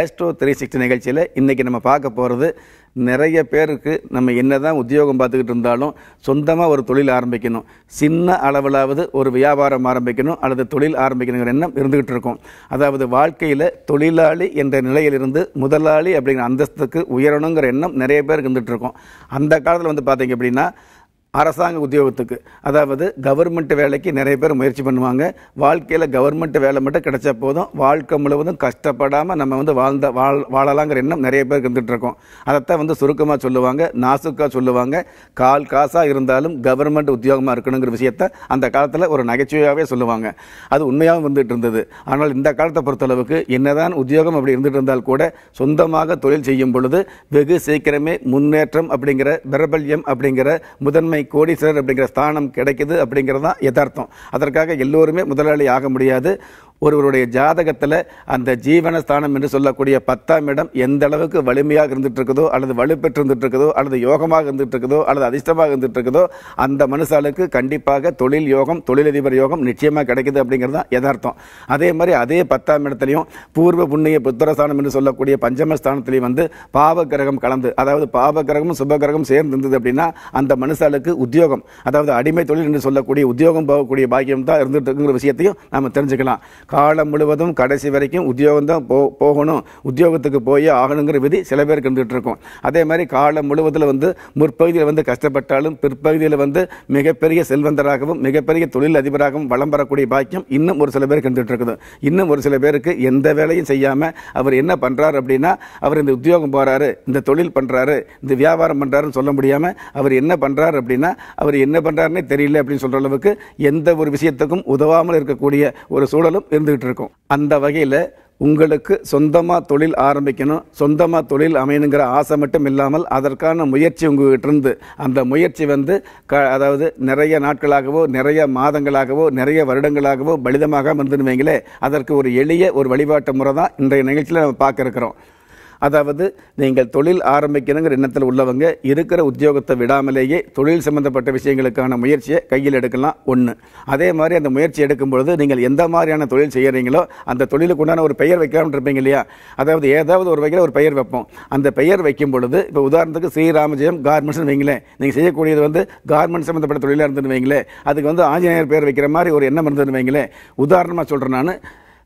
astro three sixty நிகழ்ச்சியில் இன்றைக்கி நம்ம பார்க்க போகிறது நிறைய பேருக்கு நம்ம என்ன தான் உத்தியோகம் பார்த்துக்கிட்டு இருந்தாலும் சொந்தமாக ஒரு தொழில் ஆரம்பிக்கணும் சின்ன அளவிலாவது ஒரு வியாபாரம் ஆரம்பிக்கணும் அல்லது தொழில் ஆரம்பிக்கணுங்கிற எண்ணம் இருந்துக்கிட்டு இருக்கும் அதாவது வாழ்க்கையில் தொழிலாளி என்ற நிலையிலிருந்து முதலாளி அப்படிங்கிற அந்தஸ்துக்கு உயரணுங்கிற எண்ணம் நிறைய பேருக்கு இருந்துகிட்டு இருக்கும் அந்த காலத்தில் வந்து பார்த்திங்க அப்படின்னா அரசாங்க உத்தியோகத்துக்கு அதாவது கவர்மெண்ட் வேலைக்கு நிறைய பேர் முயற்சி பண்ணுவாங்க வாழ்க்கையில் கவர்மெண்ட் வேலை மட்டும் கிடைச்ச போதும் வாழ்க்கை முழுவதும் கஷ்டப்படாமல் நம்ம வந்து வாழ்ந்த வாழ் வாழலாங்கிற எண்ணம் நிறைய பேர் இருந்துகிட்டு இருக்கோம் அதைத்தான் வந்து சுருக்கமாக சொல்லுவாங்க நாசுக்காக சொல்லுவாங்க கால் காசாக இருந்தாலும் கவர்மெண்ட் உத்தியோகமாக இருக்கணுங்கிற விஷயத்த அந்த காலத்தில் ஒரு நகைச்சுவையாகவே சொல்லுவாங்க அது உண்மையாகவும் வந்துட்டு இருந்தது ஆனால் இந்த காலத்தை பொறுத்தளவுக்கு என்னதான் உத்தியோகம் அப்படி இருந்துகிட்டு இருந்தால் கூட சொந்தமாக தொழில் செய்யும் பொழுது வெகு சீக்கிரமே முன்னேற்றம் அப்படிங்கிற பிரபல்யம் அப்படிங்கிற முதன்மை கோடீஸ்வரர் அப்படிங்கிற ஸ்தானம் கிடைக்கிது அப்படிங்கிறது தான் யதார்த்தம் அதற்காக எல்லோருமே முதலாளி ஆக முடியாது ஒருவருடைய ஜாதகத்தில் அந்த ஜீவனஸ்தானம் என்று சொல்லக்கூடிய பத்தாம் இடம் எந்த அளவுக்கு வலிமையாக இருந்துட்டு இருக்குதோ அல்லது வலுப்பெற்று இருந்துட்டு இருக்குதோ அல்லது யோகமாக இருந்துட்டு இருக்குதோ அல்லது அதிர்ஷ்டமாக இருந்துட்டு இருக்குதோ அந்த மனுஷாளுக்கு கண்டிப்பாக தொழில் யோகம் தொழிலதிபர் யோகம் நிச்சயமாக கிடைக்குது அப்படிங்கிறது தான் யதார்த்தம் அதே மாதிரி அதே பத்தாம் இடத்துலையும் பூர்வ புண்ணிய புத்திரஸ்தானம் என்று சொல்லக்கூடிய பஞ்சமஸ்தானத்திலையும் வந்து பாவ கிரகம் கலந்து அதாவது பாவ கிரகமும் சுப கிரகம் சேர்ந்து இருந்தது அப்படின்னா அந்த மனுஷாளுக்கு உத்தியோகம் அதாவது அடிமை தொழில் என்று சொல்லக்கூடிய உத்தியோகம் போகக்கூடிய பாக்கியம் தான் இருந்துட்டு இருக்குங்கிற விஷயத்தையும் நம்ம தெரிஞ்சுக்கலாம் காலம் முழுவதும் கடைசி வரைக்கும் உத்தியோகம் தான் போ போகணும் உத்தியோகத்துக்கு போய் ஆகணுங்கிற விதி சில பேர் கண்டுகிட்டு இருக்கும் அதே மாதிரி காலம் முழுவதில் வந்து முற்பகுதியில் வந்து கஷ்டப்பட்டாலும் பிற்பகுதியில் வந்து மிகப்பெரிய செல்வந்தராகவும் மிகப்பெரிய தொழில் அதிபராகவும் வளம் வரக்கூடிய பாக்கியம் இன்னும் ஒரு சில பேர் கண்டுகிட்டு இருக்குது இன்னும் ஒரு சில பேருக்கு எந்த வேலையும் செய்யாமல் அவர் என்ன பண்ணுறாரு அப்படின்னா அவர் இந்த உத்தியோகம் போகிறாரு இந்த தொழில் பண்ணுறாரு இந்த வியாபாரம் பண்ணுறாருன்னு சொல்ல முடியாமல் அவர் என்ன பண்ணுறாரு அப்படின்னா அவர் என்ன பண்ணுறாருன்னே தெரியல அப்படின்னு சொல்கிற அளவுக்கு எந்த ஒரு விஷயத்துக்கும் உதவாமல் இருக்கக்கூடிய ஒரு சூழலும் இருந்துகிட்டு இருக்கும் அந்த வகையில் உங்களுக்கு சொந்தமாக தொழில் ஆரம்பிக்கணும் சொந்தமாக தொழில் அமையணுங்கிற ஆசை மட்டும் இல்லாமல் அதற்கான முயற்சி உங்கள்கிட்ட இருந்து அந்த முயற்சி வந்து க அதாவது நிறைய நாட்களாகவோ நிறைய மாதங்களாகவோ நிறைய வருடங்களாகவோ பலிதமாக வந்துடுவீங்களே அதற்கு ஒரு எளிய ஒரு வழிபாட்டு முறை தான் இன்றைய நிகழ்ச்சியில் நம்ம பார்க்க இருக்கிறோம் அதாவது நீங்கள் தொழில் ஆரம்பிக்கணுங்கிற எண்ணத்தில் உள்ளவங்க இருக்கிற உத்தியோகத்தை விடாமலேயே தொழில் சம்பந்தப்பட்ட விஷயங்களுக்கான முயற்சியை கையில் எடுக்கலாம் ஒன்று அதே மாதிரி அந்த முயற்சி எடுக்கும் பொழுது நீங்கள் எந்த மாதிரியான தொழில் செய்கிறீங்களோ அந்த தொழிலுக்கு உண்டான ஒரு பெயர் வைக்கலாம்னு இருப்பீங்க இல்லையா அதாவது ஏதாவது ஒரு வகையில் ஒரு பெயர் வைப்போம் அந்த பெயர் வைக்கும் பொழுது இப்போ உதாரணத்துக்கு ஸ்ரீராமஜெயம் கார்மெண்ட்ஸ்னு வைங்களேன் நீங்கள் செய்யக்கூடியது வந்து கார்மெண்ட் சம்மந்தப்பட்ட தொழிலாக இருந்துன்னு வைங்களேன் அதுக்கு வந்து ஆஞ்சநேயர் பெயர் வைக்கிற மாதிரி ஒரு எண்ணம் இருந்துன்னு வைங்களேன் உதாரணமாக சொல்கிறேன் நான்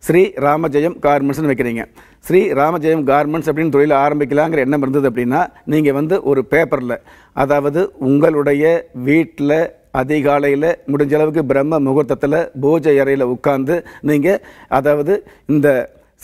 ஸ்ரீ ராமஜெயம் கார்மெண்ட்ஸ்னு வைக்கிறீங்க ஸ்ரீ ராமஜெயம் கார்மெண்ட்ஸ் அப்படின்னு தொழில் ஆரம்பிக்கலாங்கிற எண்ணம் இருந்தது அப்படின்னா நீங்கள் வந்து ஒரு பேப்பரில் அதாவது உங்களுடைய வீட்டில் அதிகாலையில் முடிஞ்ச அளவுக்கு பிரம்ம முகூர்த்தத்தில் பூஜை அறையில் உட்காந்து நீங்கள் அதாவது இந்த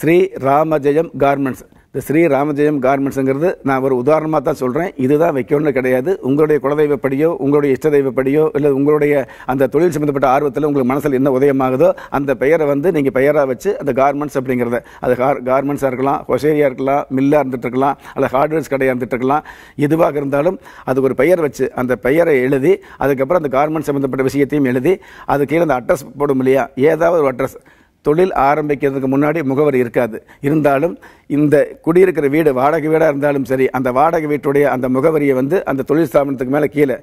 ஸ்ரீ ராமஜெயம் கார்மெண்ட்ஸ் இந்த ஸ்ரீ ராமஜெயம் கார்மெண்ட்ஸுங்கிறது நான் ஒரு உதாரணமாக தான் சொல்கிறேன் இதுதான் வைக்கணும்னு கிடையாது உங்களுடைய குலதெய்வப்படியோ உங்களுடைய இஷ்ட தெய்வப்படியோ இல்லை உங்களுடைய அந்த தொழில் சம்மந்தப்பட்ட ஆர்வத்தில் உங்களுக்கு மனசில் என்ன உதயமாகுதோ அந்த பெயரை வந்து நீங்கள் பெயராக வச்சு அந்த கார்மெண்ட்ஸ் அப்படிங்கிறத அது கார் கார்மெண்ட்ஸாக இருக்கலாம் ஹொசேரியாக இருக்கலாம் மில்லாக இருந்துட்டு இருக்கலாம் அல்ல ஹார்ட்வேர்ஸ் கடையாக இருந்துட்டு இருக்கலாம் எதுவாக இருந்தாலும் அதுக்கு ஒரு பெயர் வச்சு அந்த பெயரை எழுதி அதுக்கப்புறம் அந்த கார்மெண்ட் சம்மந்தப்பட்ட விஷயத்தையும் எழுதி அது கீழே அந்த அட்ரஸ் போடும் இல்லையா ஏதாவது ஒரு அட்ரஸ் தொழில் ஆரம்பிக்கிறதுக்கு முன்னாடி முகவரி இருக்காது இருந்தாலும் இந்த குடியிருக்கிற வீடு வாடகை வீடாக இருந்தாலும் சரி அந்த வாடகை வீட்டுடைய அந்த முகவரியை வந்து அந்த தொழில் ஸ்தாபனத்துக்கு மேலே கீழே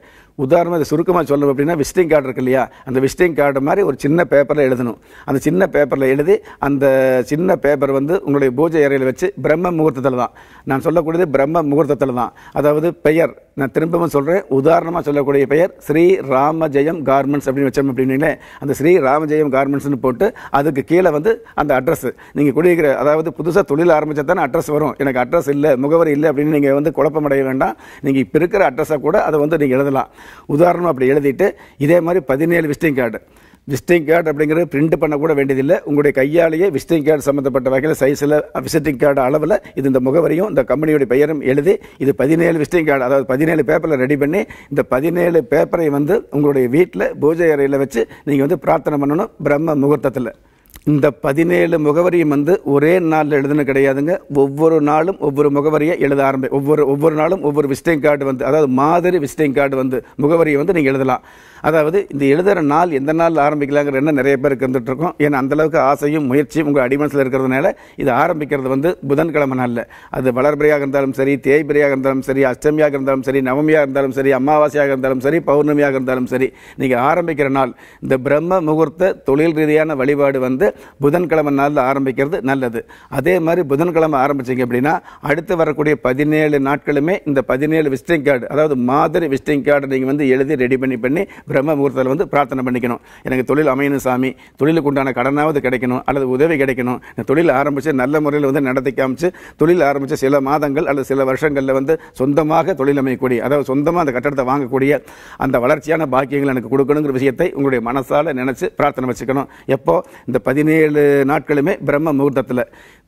உதாரணமாக இது சுருக்கமாக சொல்லணும் அப்படின்னா விசிட்டிங் கார்டு இருக்கு இல்லையா அந்த விசிட்டிங் கார்டு மாதிரி ஒரு சின்ன பேப்பரில் எழுதணும் அந்த சின்ன பேப்பரில் எழுதி அந்த சின்ன பேப்பர் வந்து உங்களுடைய பூஜை அறையில் வச்சு பிரம்ம முகூர்த்தத்தில் தான் நான் சொல்லக்கூடியது பிரம்ம முகூர்த்தத்தில் தான் அதாவது பெயர் நான் திரும்பவும் சொல்கிறேன் உதாரணமாக சொல்லக்கூடிய பெயர் ஸ்ரீ ராமஜெயம் கார்மெண்ட்ஸ் அப்படின்னு வச்சோம் அப்படின்னீங்களே அந்த ஸ்ரீ ராமஜெயம் கார்மெண்ட்ஸ்னு போட்டு அதுக்கு கீழே வந்து அந்த அட்ரஸ் நீங்கள் குடியிருக்கிற அதாவது புதுசாக தொழில் ஆரம்பித்தா தானே அட்ரஸ் வரும் எனக்கு அட்ரஸ் இல்லை முகவரி இல்லை அப்படின்னு நீங்கள் வந்து குழப்பமடைய வேண்டாம் நீங்கள் இப்போ இருக்கிற அட்ரஸை கூட அதை வந்து நீங்கள் எழுதலாம் உதாரணம் அப்படி எழுதிட்டு இதே மாதிரி பதினேழு விசிட்டிங் கார்டு விசிட்டிங் கார்டு அப்படிங்கிறது பிரிண்ட் பண்ணக்கூட வேண்டியதில்லை உங்களுடைய கையாலேயே விசிட்டிங் கார்டு சம்மந்தப்பட்ட வகையில் சைஸில் விசிட்டிங் கார்டு அளவில் இது இந்த முகவரியும் இந்த கம்பெனியோட பெயரும் எழுதி இது பதினேழு விசிட்டிங் கார்டு அதாவது பதினேழு பேப்பரில் ரெடி பண்ணி இந்த பதினேழு பேப்பரை வந்து உங்களுடைய வீட்டில் பூஜை அறையில் வச்சு நீங்கள் வந்து பிரார்த்தனை பண்ணணும் பிரம்ம முகூர்த்தத்தில் இந்த பதினேழு முகவரியும் வந்து ஒரே நாளில் எழுதுன கிடையாதுங்க ஒவ்வொரு நாளும் ஒவ்வொரு முகவரியை எழுத ஆரம்பி ஒவ்வொரு ஒவ்வொரு நாளும் ஒவ்வொரு விசிட்டிங் கார்டு வந்து அதாவது மாதிரி விசிட்டிங் கார்டு வந்து முகவரியை வந்து நீங்கள் எழுதலாம் அதாவது இந்த எழுதுகிற நாள் எந்த நாளில் ஆரம்பிக்கலாங்கிற எண்ணம் நிறைய பேருக்கு இருந்துகிட்டு இருக்கோம் ஏன்னா அந்தளவுக்கு ஆசையும் முயற்சியும் உங்கள் அடிமனசில் இருக்கிறதுனால இது ஆரம்பிக்கிறது வந்து புதன்கிழமை நாளில் அது வளர்பிரியாக இருந்தாலும் சரி தேய்பிரியாக இருந்தாலும் சரி அஷ்டமியாக இருந்தாலும் சரி நவமியாக இருந்தாலும் சரி அமாவாசையாக இருந்தாலும் சரி பௌர்ணமியாக இருந்தாலும் சரி நீங்கள் ஆரம்பிக்கிற நாள் இந்த பிரம்ம முகூர்த்த தொழில் ரீதியான வழிபாடு வந்து புதன்கிழமை நாளில் ஆரம்பிக்கிறது நல்லது அதே மாதிரி புதன்கிழமை ஆரம்பிச்சிங்க அப்படின்னா அடுத்து வரக்கூடிய பதினேழு நாட்களுமே இந்த பதினேழு விசிட்டிங் கார்டு அதாவது மாதிரி விசிட்டிங் கார்டு நீங்கள் வந்து எழுதி ரெடி பண்ணி பண்ணி பிரம்ம முகூர்த்தத்தில் வந்து பிரார்த்தனை பண்ணிக்கணும் எனக்கு தொழில் அமையணும் சாமி தொழிலுக்கு உண்டான கடனாவது கிடைக்கணும் அல்லது உதவி கிடைக்கணும் தொழில் ஆரம்பித்து நல்ல முறையில் வந்து நடத்தி காமிச்சு தொழில் ஆரம்பித்து சில மாதங்கள் அல்லது சில வருஷங்களில் வந்து சொந்தமாக தொழில் அமையக்கூடிய அதாவது சொந்தமாக அந்த கட்டடத்தை வாங்கக்கூடிய அந்த வளர்ச்சியான பாக்கியங்கள் எனக்கு கொடுக்கணுங்கிற விஷயத்தை உங்களுடைய மனசால் நினச்சி பிரார்த்தனை வச்சுக்கணும் எப்போ இந்த பதி பதினேழு நாட்களுமே பிரம்ம முகூர்த்தத்தில்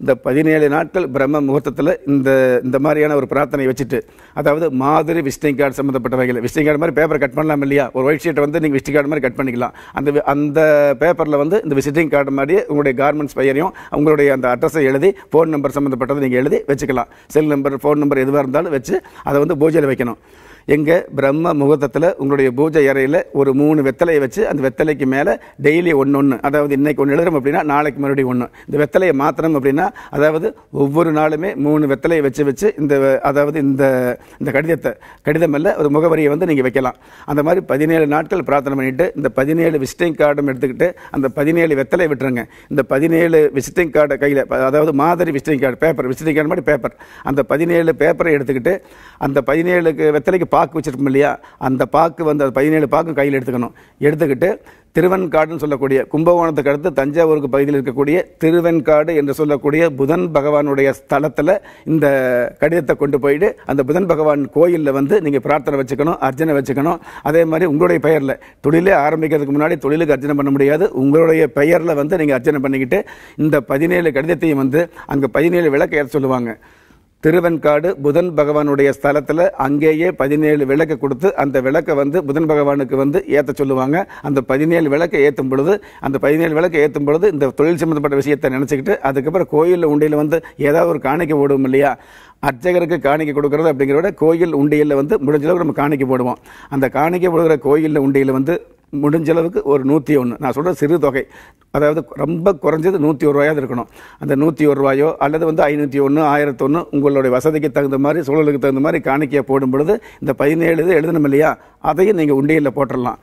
இந்த பதினேழு நாட்கள் பிரம்ம முகூர்த்தத்தில் இந்த இந்த மாதிரியான ஒரு பிரார்த்தனை வச்சுட்டு அதாவது மாதிரி விசிட்டிங் கார்டு சம்மந்தப்பட்ட வகையில் விசிட்டிங் கார்டு மாதிரி பேப்பர் கட் பண்ணலாம் இல்லையா ஒரு ஒயிட் ஷீட்டை வந்து நீங்கள் விசிட்டிங் கார்டு மாதிரி கட் பண்ணிக்கலாம் அந்த அந்த பேப்பரில் வந்து இந்த விசிட்டிங் கார்டு மாதிரி உங்களுடைய கார்மெண்ட்ஸ் பெயரையும் உங்களுடைய அந்த அட்ரஸை எழுதி ஃபோன் நம்பர் சம்மந்தப்பட்டதை நீங்கள் எழுதி வச்சுக்கலாம் செல் நம்பர் ஃபோன் நம்பர் எதுவாக இருந்தாலும் வச்சு அதை வந்து பூஜையில் வைக்கணும் எங்கள் பிரம்ம முகூர்த்தத்தில் உங்களுடைய பூஜை அறையில் ஒரு மூணு வெத்தலையை வச்சு அந்த வெத்தலைக்கு மேலே டெய்லி ஒன்று ஒன்று அதாவது இன்றைக்கி ஒன்று எழுதுறோம் அப்படின்னா நாளைக்கு மறுபடியும் ஒன்று இந்த வெத்தலையை மாத்திரம் அப்படின்னா அதாவது ஒவ்வொரு நாளுமே மூணு வெத்தலையை வச்சு வச்சு இந்த அதாவது இந்த இந்த கடிதத்தை கடிதம் இல்லை ஒரு முகவரியை வந்து நீங்கள் வைக்கலாம் அந்த மாதிரி பதினேழு நாட்கள் பிரார்த்தனை பண்ணிவிட்டு இந்த பதினேழு விசிட்டிங் கார்டும் எடுத்துக்கிட்டு அந்த பதினேழு வெத்தலை விட்டுருங்க இந்த பதினேழு விசிட்டிங் கார்டை கையில் அதாவது மாதிரி visiting card paper visiting card மாதிரி பேப்பர் அந்த பதினேழு பேப்பரை எடுத்துக்கிட்டு அந்த பதினேழுக்கு வெத்தலைக்கு பாக்கு வச்சுருப்போம் இல்லையா அந்த பாக்கு வந்து அது பதினேழு பாக்கும் கையில் எடுத்துக்கணும் எடுத்துக்கிட்டு திருவெண்காடுன்னு சொல்லக்கூடிய கும்பகோணத்துக்கு அடுத்து தஞ்சாவூருக்கு பகுதியில் இருக்கக்கூடிய திருவெண்காடு என்று சொல்லக்கூடிய புதன் பகவானுடைய ஸ்தலத்தில் இந்த கடிதத்தை கொண்டு போயிட்டு அந்த புதன் பகவான் கோயிலில் வந்து நீங்கள் பிரார்த்தனை வச்சுக்கணும் அர்ச்சனை வச்சுக்கணும் அதே மாதிரி உங்களுடைய பெயரில் தொழிலே ஆரம்பிக்கிறதுக்கு முன்னாடி தொழிலுக்கு அர்ச்சனை பண்ண முடியாது உங்களுடைய பெயரில் வந்து நீங்கள் அர்ச்சனை பண்ணிக்கிட்டு இந்த பதினேழு கடிதத்தையும் வந்து அங்கே பதினேழு விளக்கு ஏற்ற சொல்லுவாங்க திருவெண்காடு புதன் பகவானுடைய ஸ்தலத்தில் அங்கேயே பதினேழு விளக்கு கொடுத்து அந்த விளக்கை வந்து புதன் பகவானுக்கு வந்து ஏற்ற சொல்லுவாங்க அந்த பதினேழு விளக்கை ஏற்றும் பொழுது அந்த பதினேழு விளக்கை ஏற்றும் பொழுது இந்த தொழில் சம்மந்தப்பட்ட விஷயத்தை நினச்சிக்கிட்டு அதுக்கப்புறம் கோயிலில் உண்டியில் வந்து ஏதாவது ஒரு காணிக்கை ஓடுவோம் இல்லையா அர்ச்சகருக்கு காணிக்கை கொடுக்குறது அப்படிங்கிறத கோயில் உண்டியில் வந்து முடிஞ்சளவுக்கு நம்ம காணிக்கை போடுவோம் அந்த காணிக்கை போடுகிற கோயிலில் உண்டியில் வந்து முடிஞ்ச அளவுக்கு ஒரு நூற்றி ஒன்று நான் சொல்கிற சிறு தொகை அதாவது ரொம்ப குறைஞ்சது நூற்றி ஒரு ரூபாயாவது இருக்கணும் அந்த நூற்றி ஒரு ரூபாயோ அல்லது வந்து ஐநூற்றி ஒன்று ஆயிரத்தொன்று உங்களுடைய வசதிக்கு தகுந்த மாதிரி சூழலுக்கு தகுந்த மாதிரி காணிக்கையை போடும் பொழுது இந்த பதினேழு இது எழுதணும் இல்லையா அதையும் நீங்கள் உண்டியலில் போட்டுடலாம்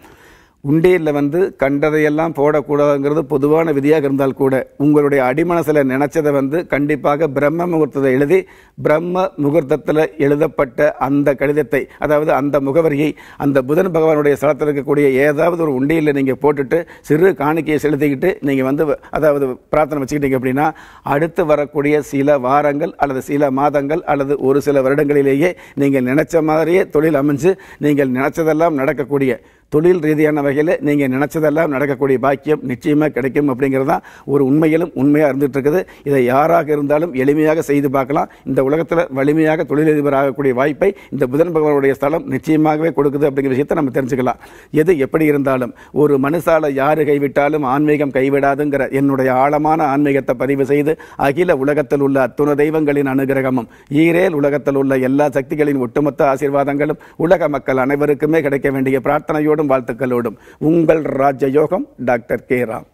உண்டியலில் வந்து கண்டதையெல்லாம் போடக்கூடாதுங்கிறது பொதுவான விதியாக இருந்தால் கூட உங்களுடைய அடிமனசில் நினச்சதை வந்து கண்டிப்பாக பிரம்ம முகூர்த்தத்தை எழுதி பிரம்ம முகூர்த்தத்தில் எழுதப்பட்ட அந்த கடிதத்தை அதாவது அந்த முகவரியை அந்த புதன் பகவானுடைய ஸ்தலத்தில் இருக்கக்கூடிய ஏதாவது ஒரு உண்டியில் நீங்கள் போட்டுட்டு சிறு காணிக்கையை செலுத்திக்கிட்டு நீங்கள் வந்து அதாவது பிரார்த்தனை வச்சுக்கிட்டீங்க அப்படின்னா அடுத்து வரக்கூடிய சில வாரங்கள் அல்லது சில மாதங்கள் அல்லது ஒரு சில வருடங்களிலேயே நீங்கள் நினச்ச மாதிரியே தொழில் அமைஞ்சு நீங்கள் நினச்சதெல்லாம் நடக்கக்கூடிய தொழில் ரீதியான வகையில் நீங்கள் நினச்சதெல்லாம் நடக்கக்கூடிய பாக்கியம் நிச்சயமாக கிடைக்கும் அப்படிங்கிறது தான் ஒரு உண்மையிலும் உண்மையாக இருந்துகிட்டு இருக்குது இதை யாராக இருந்தாலும் எளிமையாக செய்து பார்க்கலாம் இந்த உலகத்தில் வலிமையாக தொழிலதிபர் ஆகக்கூடிய வாய்ப்பை இந்த புதன் பகவானுடைய ஸ்தலம் நிச்சயமாகவே கொடுக்குது அப்படிங்கிற விஷயத்தை நம்ம தெரிஞ்சுக்கலாம் எது எப்படி இருந்தாலும் ஒரு மனுஷால யார் கைவிட்டாலும் ஆன்மீகம் கைவிடாதுங்கிற என்னுடைய ஆழமான ஆன்மீகத்தை பதிவு செய்து அகில உலகத்தில் உள்ள அத்துண தெய்வங்களின் அனுகிரகமும் ஈரேல் உலகத்தில் உள்ள எல்லா சக்திகளின் ஒட்டுமொத்த ஆசீர்வாதங்களும் உலக மக்கள் அனைவருக்குமே கிடைக்க வேண்டிய பிரார்த்தனையோடு வாழ்த்துக்களோடும் உங்கள் ராஜயோகம் டாக்டர் கே ராம்